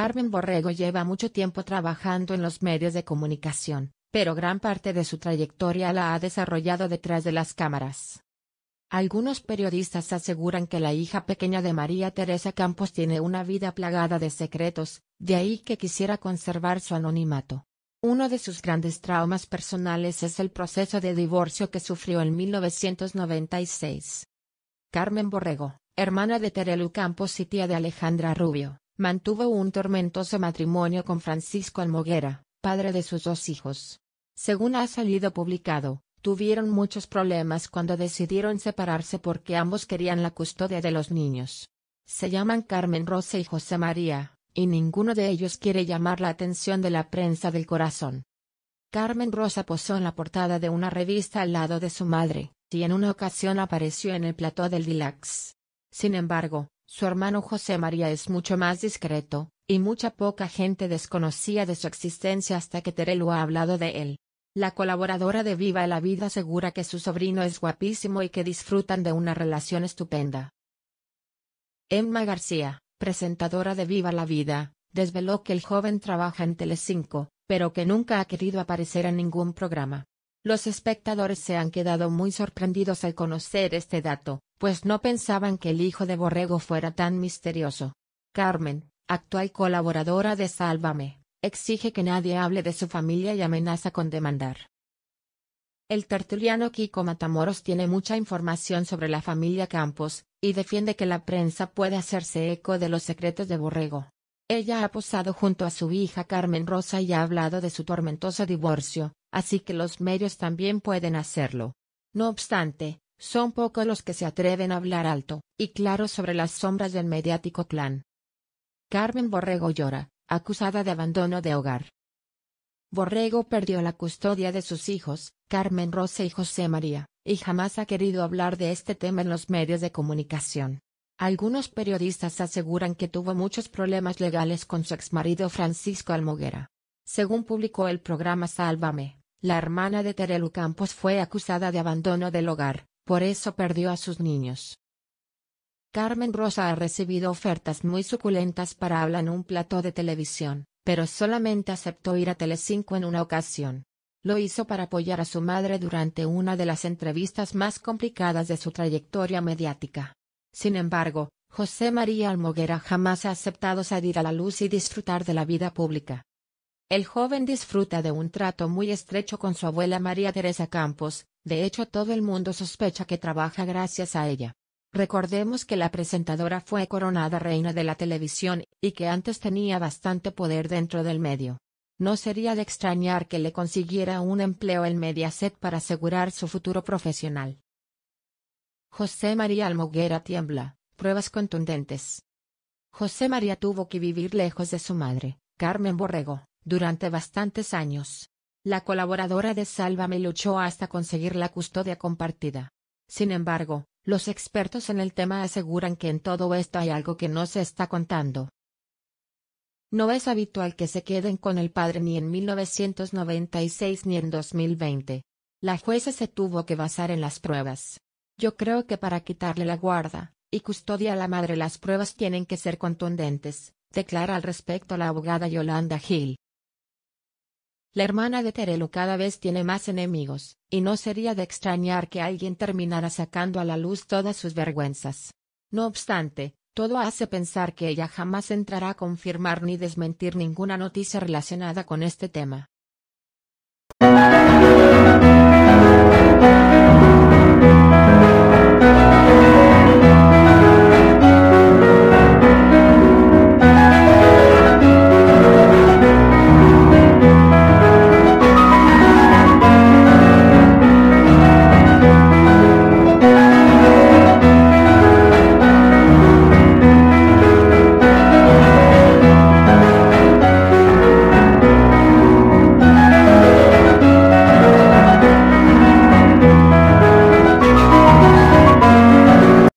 Carmen Borrego lleva mucho tiempo trabajando en los medios de comunicación, pero gran parte de su trayectoria la ha desarrollado detrás de las cámaras. Algunos periodistas aseguran que la hija pequeña de María Teresa Campos tiene una vida plagada de secretos, de ahí que quisiera conservar su anonimato. Uno de sus grandes traumas personales es el proceso de divorcio que sufrió en 1996. Carmen Borrego, hermana de Terelu Campos y tía de Alejandra Rubio, Mantuvo un tormentoso matrimonio con Francisco Almoguera, padre de sus dos hijos. Según ha salido publicado, tuvieron muchos problemas cuando decidieron separarse porque ambos querían la custodia de los niños. Se llaman Carmen Rosa y José María, y ninguno de ellos quiere llamar la atención de la prensa del corazón. Carmen Rosa posó en la portada de una revista al lado de su madre, y en una ocasión apareció en el plató del Dilax. Sin embargo, su hermano José María es mucho más discreto, y mucha poca gente desconocía de su existencia hasta que Terelu ha hablado de él. La colaboradora de Viva la Vida asegura que su sobrino es guapísimo y que disfrutan de una relación estupenda. Emma García, presentadora de Viva la Vida, desveló que el joven trabaja en Telecinco, pero que nunca ha querido aparecer en ningún programa. Los espectadores se han quedado muy sorprendidos al conocer este dato, pues no pensaban que el hijo de Borrego fuera tan misterioso. Carmen, actual colaboradora de Sálvame, exige que nadie hable de su familia y amenaza con demandar. El tertuliano Kiko Matamoros tiene mucha información sobre la familia Campos, y defiende que la prensa puede hacerse eco de los secretos de Borrego. Ella ha posado junto a su hija Carmen Rosa y ha hablado de su tormentoso divorcio, así que los medios también pueden hacerlo. No obstante, son pocos los que se atreven a hablar alto y claro sobre las sombras del mediático clan. Carmen Borrego llora, acusada de abandono de hogar. Borrego perdió la custodia de sus hijos, Carmen Rosa y José María, y jamás ha querido hablar de este tema en los medios de comunicación. Algunos periodistas aseguran que tuvo muchos problemas legales con su exmarido Francisco Almoguera. Según publicó el programa Sálvame, la hermana de Terelu Campos fue acusada de abandono del hogar, por eso perdió a sus niños. Carmen Rosa ha recibido ofertas muy suculentas para hablar en un plató de televisión, pero solamente aceptó ir a Telecinco en una ocasión. Lo hizo para apoyar a su madre durante una de las entrevistas más complicadas de su trayectoria mediática. Sin embargo, José María Almoguera jamás ha aceptado salir a la luz y disfrutar de la vida pública. El joven disfruta de un trato muy estrecho con su abuela María Teresa Campos, de hecho todo el mundo sospecha que trabaja gracias a ella. Recordemos que la presentadora fue coronada reina de la televisión, y que antes tenía bastante poder dentro del medio. No sería de extrañar que le consiguiera un empleo en Mediaset para asegurar su futuro profesional. José María Almoguera tiembla, pruebas contundentes. José María tuvo que vivir lejos de su madre, Carmen Borrego, durante bastantes años la colaboradora de Sálvame luchó hasta conseguir la custodia compartida. Sin embargo, los expertos en el tema aseguran que en todo esto hay algo que no se está contando. No es habitual que se queden con el padre ni en 1996 ni en 2020. La jueza se tuvo que basar en las pruebas. Yo creo que para quitarle la guarda y custodia a la madre las pruebas tienen que ser contundentes, declara al respecto la abogada Yolanda Gil. La hermana de Terelu cada vez tiene más enemigos, y no sería de extrañar que alguien terminara sacando a la luz todas sus vergüenzas. No obstante, todo hace pensar que ella jamás entrará a confirmar ni desmentir ninguna noticia relacionada con este tema.